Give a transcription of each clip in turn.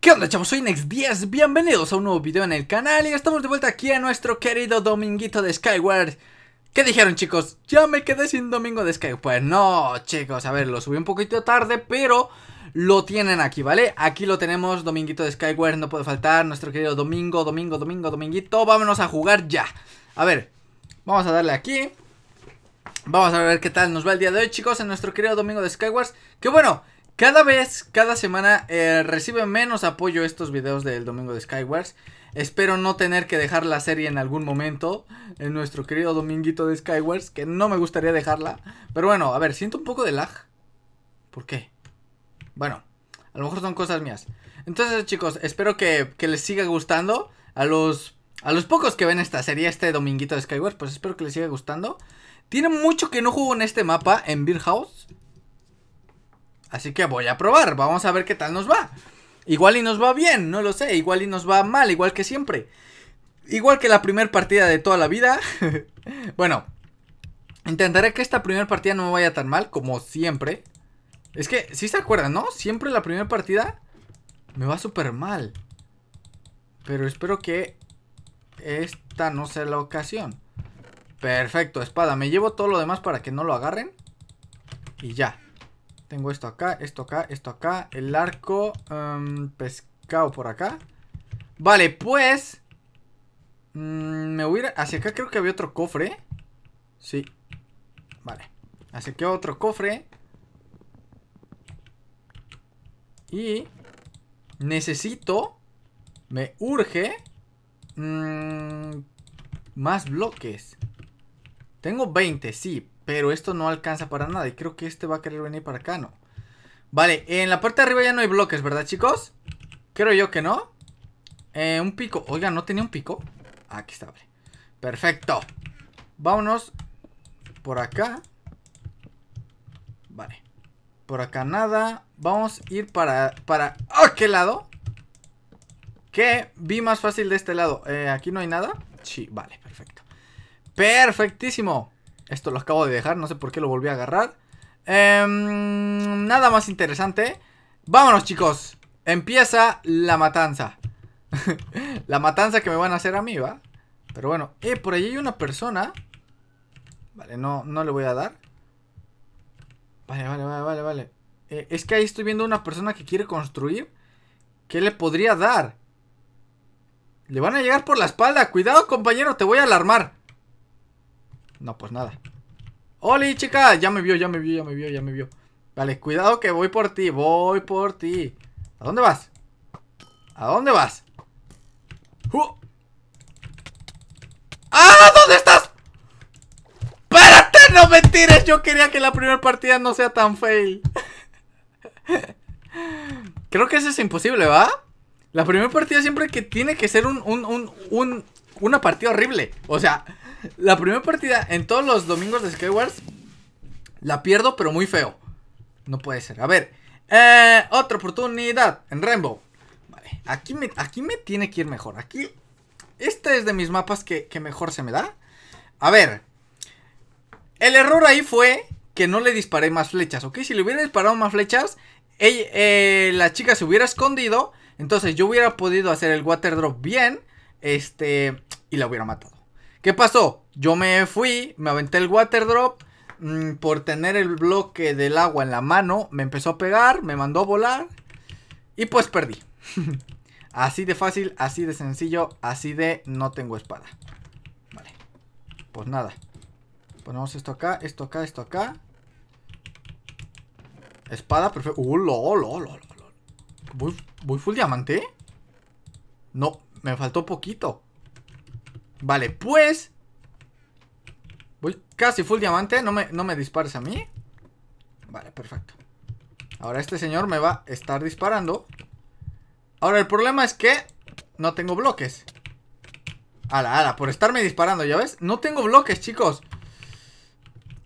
¿Qué onda chavos? Soy Nex10, bienvenidos a un nuevo video en el canal y estamos de vuelta aquí a nuestro querido dominguito de Skyward ¿Qué dijeron chicos? Ya me quedé sin domingo de Skyward Pues no chicos, a ver, lo subí un poquito tarde pero lo tienen aquí, ¿vale? Aquí lo tenemos, Dominguito de Skyward, no puede faltar, nuestro querido Domingo, Domingo, Domingo, Dominguito, vámonos a jugar ya. A ver, Vamos a darle aquí. Vamos a ver qué tal nos va el día de hoy, chicos, en nuestro querido domingo de Skywars. Que bueno, cada vez, cada semana eh, recibe menos apoyo estos videos del domingo de Skywars. Espero no tener que dejar la serie en algún momento, en nuestro querido dominguito de Skywars, que no me gustaría dejarla. Pero bueno, a ver, siento un poco de lag. ¿Por qué? Bueno, a lo mejor son cosas mías. Entonces, chicos, espero que les siga gustando. A los a los pocos que ven esta serie, este dominguito de Skyward, pues espero que les siga gustando. Tiene mucho que no juego en este mapa, en Beer House. Así que voy a probar, vamos a ver qué tal nos va. Igual y nos va bien, no lo sé, igual y nos va mal, igual que siempre. Igual que la primera partida de toda la vida. bueno, intentaré que esta primera partida no me vaya tan mal como siempre. Es que, si se acuerdan, ¿no? Siempre la primera partida me va súper mal. Pero espero que esta no sea la ocasión. Perfecto, espada. Me llevo todo lo demás para que no lo agarren. Y ya. Tengo esto acá, esto acá, esto acá. El arco em, pescado por acá. Vale, pues... Mm, me voy a ir hacia acá. Creo que había otro cofre. Sí. Vale. Así que otro cofre. Y necesito, me urge Mm, más bloques. Tengo 20, sí. Pero esto no alcanza para nada. Y creo que este va a querer venir para acá, ¿no? Vale, en la parte de arriba ya no hay bloques, ¿verdad, chicos? Creo yo que no. Eh, un pico. Oiga, ¿no tenía un pico? Aquí está, vale. Perfecto. Vámonos por acá. Vale. Por acá nada. Vamos a ir para... para... a qué lado! Que vi más fácil de este lado. Eh, ¿Aquí no hay nada? Sí, vale, perfecto. Perfectísimo. Esto lo acabo de dejar, no sé por qué lo volví a agarrar. Em, nada más interesante. Vámonos, chicos. Empieza la matanza. la matanza que me van a hacer a mí, ¿va? Pero bueno, eh, por allí hay una persona. Vale, no, no le voy a dar. Vale, vale, vale, vale, eh, es que ahí estoy viendo una persona que quiere construir. ¿Qué le podría dar? Le van a llegar por la espalda. Cuidado, compañero, te voy a alarmar. No, pues nada. ¡Oli, chica! Ya me vio, ya me vio, ya me vio, ya me vio. Vale, cuidado que voy por ti, voy por ti. ¿A dónde vas? ¿A dónde vas? ¡Ah! ¿Dónde estás? ¡Párate! ¡No me Yo quería que la primera partida no sea tan fail. Creo que eso es imposible, ¿va? La primera partida siempre que tiene que ser un, un, un, un una partida horrible. O sea, la primera partida en todos los domingos de Skywars la pierdo, pero muy feo. No puede ser. A ver, eh, otra oportunidad en Rainbow. Vale, aquí me, aquí me tiene que ir mejor. Aquí, este es de mis mapas que, que mejor se me da. A ver, el error ahí fue que no le disparé más flechas, ¿ok? Si le hubiera disparado más flechas, eh, la chica se hubiera escondido entonces yo hubiera podido hacer el water drop bien. Este. Y la hubiera matado. ¿Qué pasó? Yo me fui, me aventé el water drop. Mm, por tener el bloque del agua en la mano, me empezó a pegar, me mandó a volar. Y pues perdí. así de fácil, así de sencillo, así de no tengo espada. Vale. Pues nada. Ponemos esto acá, esto acá, esto acá. Espada, perfecto. Uh, lo, lo, ¿Voy, full diamante? No, me faltó poquito Vale, pues Voy casi full diamante No me, no me dispares a mí Vale, perfecto Ahora este señor me va a estar disparando Ahora el problema es que No tengo bloques Ala, ala, por estarme disparando, ¿ya ves? No tengo bloques, chicos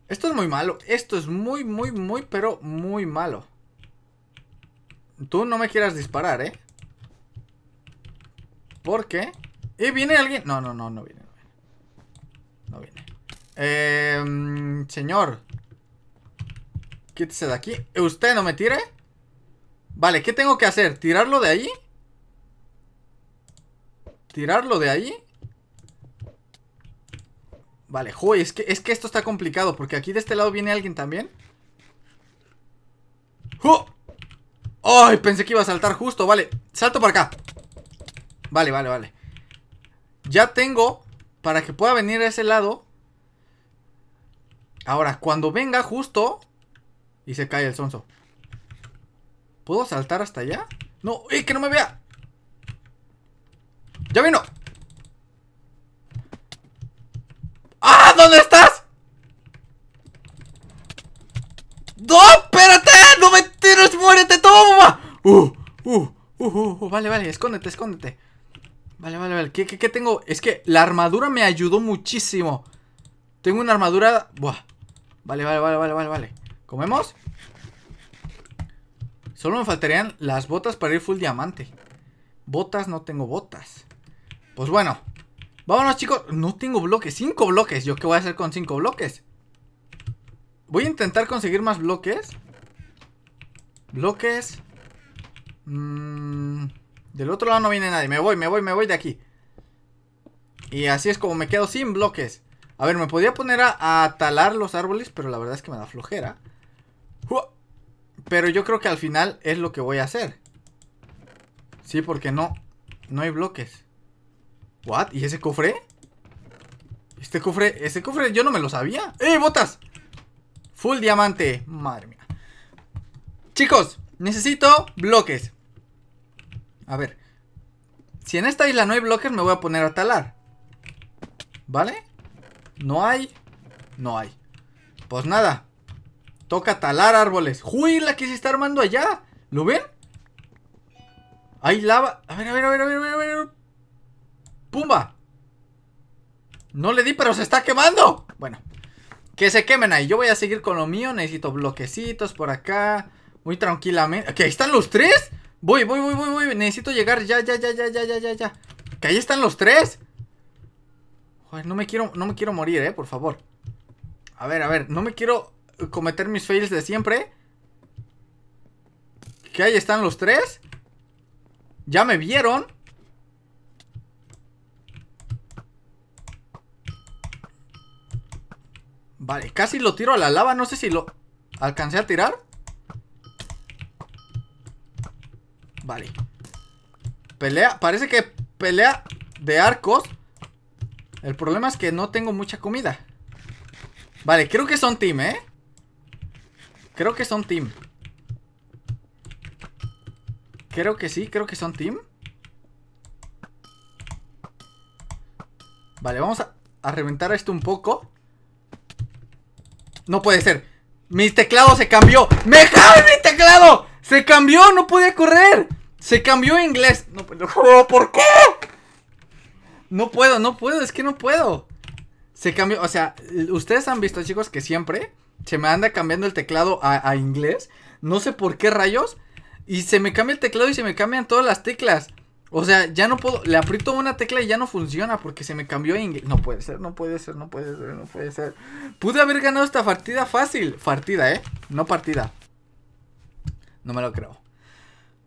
Esto es muy malo Esto es muy, muy, muy, pero muy malo Tú no me quieras disparar, ¿eh? ¿Por qué? ¿Y viene alguien! No, no, no, no viene. No viene. Eh, señor. Quítese de aquí. ¿Usted no me tire? Vale, ¿qué tengo que hacer? ¿Tirarlo de ahí? ¿Tirarlo de ahí? Vale, joder, es que, es que esto está complicado Porque aquí de este lado viene alguien también ¡Oh! ¡Ay! pensé que iba a saltar justo, vale Salto por acá Vale, vale, vale Ya tengo para que pueda venir a ese lado Ahora, cuando venga justo Y se cae el sonso ¿Puedo saltar hasta allá? No, ¡eh! ¡Que no me vea! ¡Ya vino! ¡Ah! ¿Dónde estás? ¡No! Uh uh, uh, uh, uh, vale, vale, escóndete, escóndete. Vale, vale, vale. ¿Qué, qué, qué tengo? Es que la armadura me ayudó muchísimo. Tengo una armadura... Buah. Vale, vale, vale, vale, vale, vale. ¿Comemos? Solo me faltarían las botas para ir full diamante. Botas, no tengo botas. Pues bueno. Vámonos, chicos. No tengo bloques. Cinco bloques. ¿Yo qué voy a hacer con cinco bloques? Voy a intentar conseguir más bloques. Bloques. Mm, del otro lado no viene nadie. Me voy, me voy, me voy de aquí. Y así es como me quedo sin bloques. A ver, me podía poner a, talar los árboles, pero la verdad es que me da flojera. Pero yo creo que al final es lo que voy a hacer. Sí, porque no, no hay bloques. ¿What? ¿Y ese cofre? Este cofre, ese cofre yo no me lo sabía. ¡Eh, botas! Full diamante. Madre mía. Chicos, necesito bloques. A ver. Si en esta isla no hay bloques, me voy a poner a talar. ¿Vale? No hay. No hay. Pues nada. Toca talar árboles. ¡Uy! La que se está armando allá. ¿Lo ven? Hay lava. A ver, a ver, a ver, a ver, a ver. ¡Pumba! No le di, pero se está quemando. Bueno. Que se quemen ahí. Yo voy a seguir con lo mío. Necesito bloquecitos por acá. Muy tranquilamente. Ahí están los tres? Voy, voy, voy, voy, voy. Necesito llegar. Ya, ya, ya, ya, ya, ya, ya, ya. Que ahí están los tres. Joder, no me quiero, no me quiero morir, eh, por favor. A ver, a ver, no me quiero eh, cometer mis fails de siempre. Que ahí están los tres. Ya me vieron. Vale, casi lo tiro a la lava. No sé si lo alcancé a tirar. Vale. Pelea, parece que pelea de arcos. El problema es que no tengo mucha comida. Vale, creo que son team, ¿eh? Creo que son team. Creo que sí, creo que son team. Vale, vamos a, reventar esto un poco. No puede ser. Mi teclado se cambió. ¡Me cabe mi teclado! ¡Se cambió! ¡No podía correr! Se cambió a inglés. No, ¿Por qué? No puedo, no puedo, es que no puedo. Se cambió, o sea, ustedes han visto, chicos, que siempre se me anda cambiando el teclado a, inglés. No sé por qué rayos. Y se me cambia el teclado y se me cambian todas las teclas. O sea, ya no puedo. Le aprieto una tecla y ya no funciona porque se me cambió a inglés. No puede ser, no puede ser, no puede ser, no puede ser. Pude haber ganado esta partida fácil. Partida, ¿eh? No partida. No me lo creo.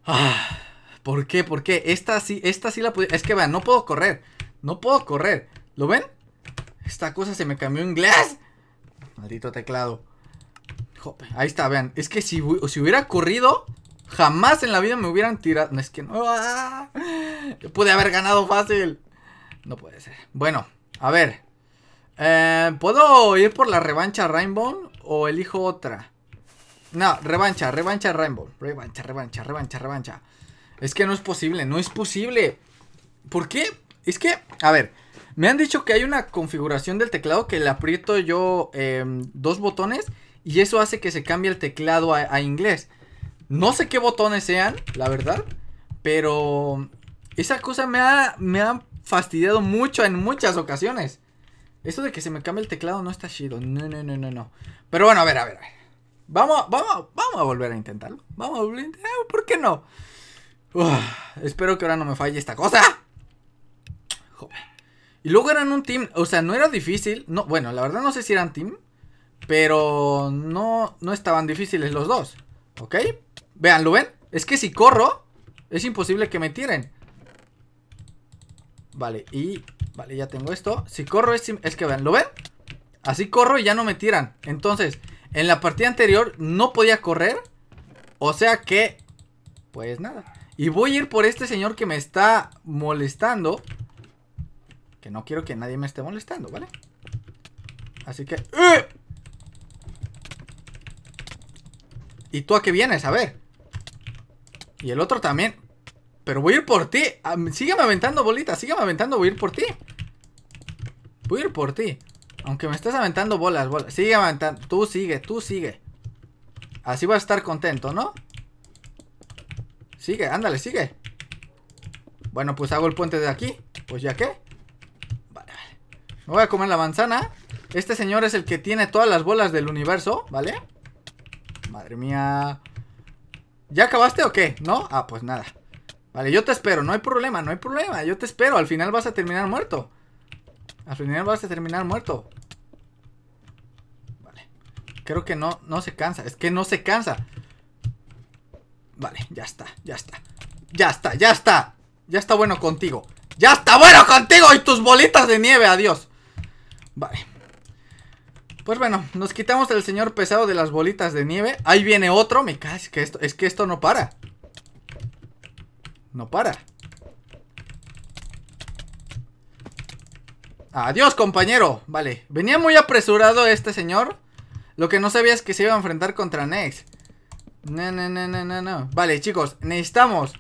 Ah, ¿Por qué? ¿Por qué? Esta sí, esta sí la pude... Es que vean, no puedo correr. No puedo correr. ¿Lo ven? Esta cosa se me cambió en inglés. Maldito teclado. Jope, ahí está, vean. Es que si, hubiera corrido, jamás en la vida me hubieran tirado. No, es que no. Ah, pude haber ganado fácil. No puede ser. Bueno, a ver. Eh, ¿Puedo ir por la revancha Rainbow o elijo otra? No, revancha, revancha Rainbow. Revancha, revancha, revancha, revancha. Es que no es posible, no es posible. ¿Por qué? Es que, a ver, me han dicho que hay una configuración del teclado que le aprieto yo em, dos botones y eso hace que se cambie el teclado a, inglés. No sé qué botones sean, la verdad, pero esa cosa me ha, me ha fastidiado mucho en muchas ocasiones. Eso de que se me cambie el teclado no está chido. No, no, no, no, no. Pero bueno, a ver, a ver, a ver. Vamos, vamos, vamos a volver a intentarlo. Vamos a volver a intentarlo. Eh, ¿Por qué no? espero que ahora no me falle esta cosa. Joder. Y luego eran un team. O sea, no era difícil. No, bueno, la verdad no sé si eran team. Pero no, no estaban difíciles los dos. ¿Ok? Vean, ¿lo ven? Es que si corro, es imposible que me tiren. Vale, y... Vale, ya tengo esto. Si corro es... Es que vean, ¿lo ven? Así corro y ya no me tiran. Entonces, en la partida anterior no podía correr. O sea que... Pues nada. Y voy a ir por este señor que me está molestando. Que no quiero que nadie me esté molestando, ¿vale? Así que... ¡eh! ¿Y tú a qué vienes? A ver. Y el otro también. Pero voy a ir por ti. Ah, sígueme aventando bolitas, sígueme aventando, voy a ir por ti. Voy a ir por ti. Aunque me estés aventando bolas, bolas. Sigue aventando. Tú sigue, tú sigue. Así vas a estar contento, ¿no? Sigue, ándale, sigue. Bueno, pues hago el puente de aquí. Pues ya qué. Vale, vale. Me voy a comer la manzana. Este señor es el que tiene todas las bolas del universo, ¿vale? Madre mía. ¿Ya acabaste o qué? ¿No? Ah, pues nada. Vale, yo te espero, no hay problema, no hay problema. Yo te espero, al final vas a terminar muerto. Al final vas a terminar muerto. Vale. Creo que no, no se cansa. Es que no se cansa. Vale, ya está, ya está. Ya está, ya está. Ya está bueno contigo. Ya está bueno contigo y tus bolitas de nieve. Adiós. Vale. Pues bueno, nos quitamos el señor pesado de las bolitas de nieve. Ahí viene otro. Me cae, que esto, es que esto no para. No para. Adiós, compañero. Vale, venía muy apresurado este señor. Lo que no sabía es que se iba a enfrentar contra Nex. No, no, no, no, no, Vale, chicos, necesitamos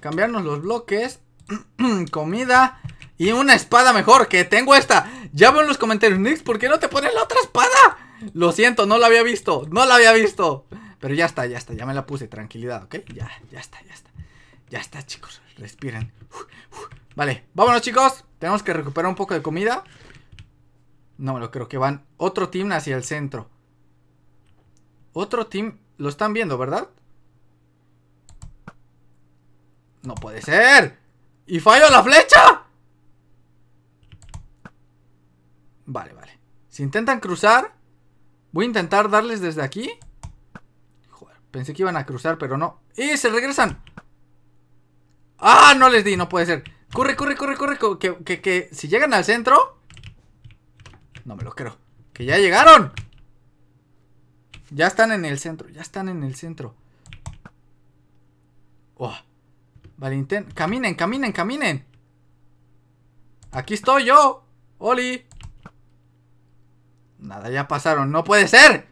cambiarnos los bloques. comida. Y una espada mejor, que tengo esta. Ya veo en los comentarios, Nex, ¿por qué no te pones la otra espada? Lo siento, no la había visto, no la había visto. Pero ya está, ya está, ya me la puse, tranquilidad, ¿ok? Ya, ya está, ya está. Ya está, chicos, respiren. Vale, vámonos, chicos. Tenemos que recuperar un poco de comida. No me lo creo que van. Otro team hacia el centro. Otro team. Lo están viendo, ¿verdad? No puede ser. ¡Y fallo la flecha! Vale, vale. Si intentan cruzar, voy a intentar darles desde aquí. Joder, pensé que iban a cruzar, pero no. ¡Y se regresan! ¡Ah! No les di, no puede ser. Corre, corre, corre, corre. Que, que, si llegan al centro. No me lo creo. Que ya llegaron. Ya están en el centro. Ya están en el centro. Oh. Valentín. Caminen, caminen, caminen. Aquí estoy yo. Oli. Nada, ya pasaron. No puede ser.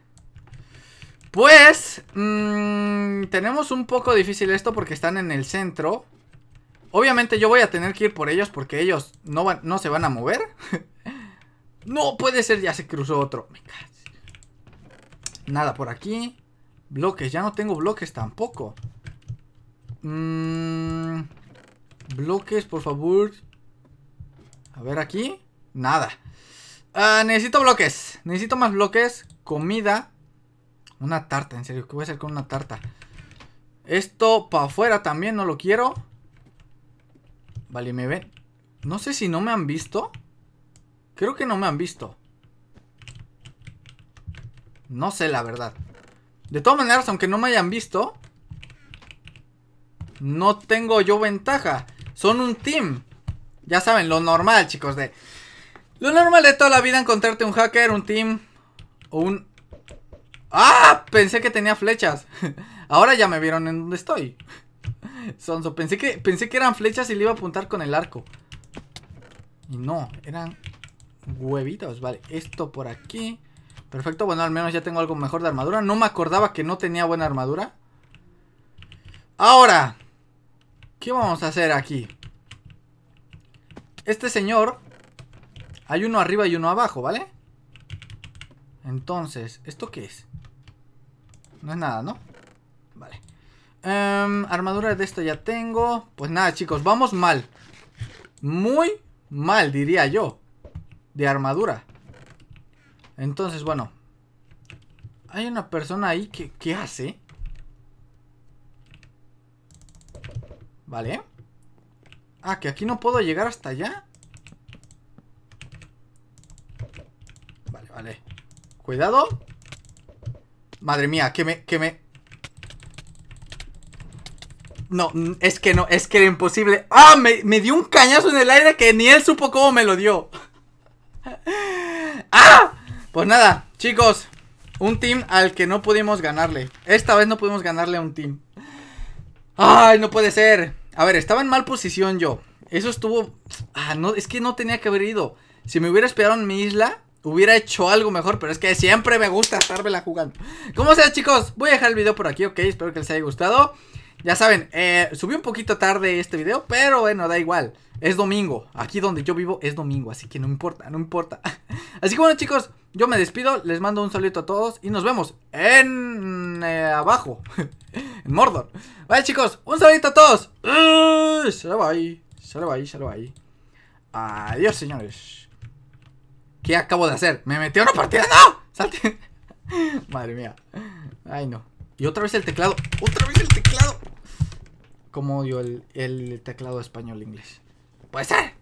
Pues... Mm, tenemos un poco difícil esto porque están en el centro. Obviamente yo voy a tener que ir por ellos porque ellos no, van, no se van a mover. no, puede ser, ya se cruzó otro. Nada por aquí. Bloques, ya no tengo bloques tampoco. Mm, bloques, por favor. A ver aquí. Nada. Ah, necesito bloques. Necesito más bloques. Comida. Una tarta, en serio. ¿Qué voy a hacer con una tarta? Esto para afuera también no lo quiero. Vale, me ven. No sé si no me han visto. Creo que no me han visto. No sé, la verdad. De todas maneras, aunque no me hayan visto, no tengo yo ventaja. Son un team. Ya saben, lo normal, chicos, de... Lo normal de toda la vida encontrarte un hacker, un team o un... ¡Ah! Pensé que tenía flechas. Ahora ya me vieron en donde estoy. Sonso, pensé que, pensé que eran flechas y le iba a apuntar con el arco. Y no, eran huevitos. Vale, esto por aquí. Perfecto, bueno, al menos ya tengo algo mejor de armadura. No me acordaba que no tenía buena armadura. Ahora, ¿qué vamos a hacer aquí? Este señor, hay uno arriba y uno abajo, ¿vale? Entonces, ¿esto qué es? No es nada, ¿no? Em, armadura de esto ya tengo. Pues nada, chicos, vamos mal. Muy mal, diría yo. De armadura. Entonces, bueno. Hay una persona ahí que, hace. Vale. Ah, que aquí no puedo llegar hasta allá. Vale, vale. Cuidado. Madre mía, me, que me, no, es que no, es que era imposible. ¡Ah! Me, dio un cañazo en el aire que ni él supo cómo me lo dio. ¡Ah! Pues nada, chicos. Un team al que no pudimos ganarle. Esta vez no pudimos ganarle a un team. ¡Ay, no puede ser! A ver, estaba en mal posición yo. Eso estuvo... Ah, no, es que no tenía que haber ido. Si me hubiera esperado en mi isla, hubiera hecho algo mejor, pero es que siempre me gusta la jugando. ¿Cómo sea, chicos, voy a dejar el video por aquí, ok, espero que les haya gustado. Ya saben, eh, subí un poquito tarde este video, pero bueno, da igual. Es domingo, aquí donde yo vivo es domingo, así que no importa, no importa. Así que bueno chicos, yo me despido, les mando un saludo a todos y nos vemos en... Eh, abajo, en Mordor. Vale chicos, un saludo a todos. Se lo va ahí, se lo va ahí, se lo va ahí. Adiós señores. ¿Qué acabo de hacer? ¿Me metió una partida? ¡No! ¡Salte! Madre mía. Ay no. Y otra vez el teclado. ¡Otra vez el teclado! Como odio el, el teclado español-inglés. ¡Puede ser!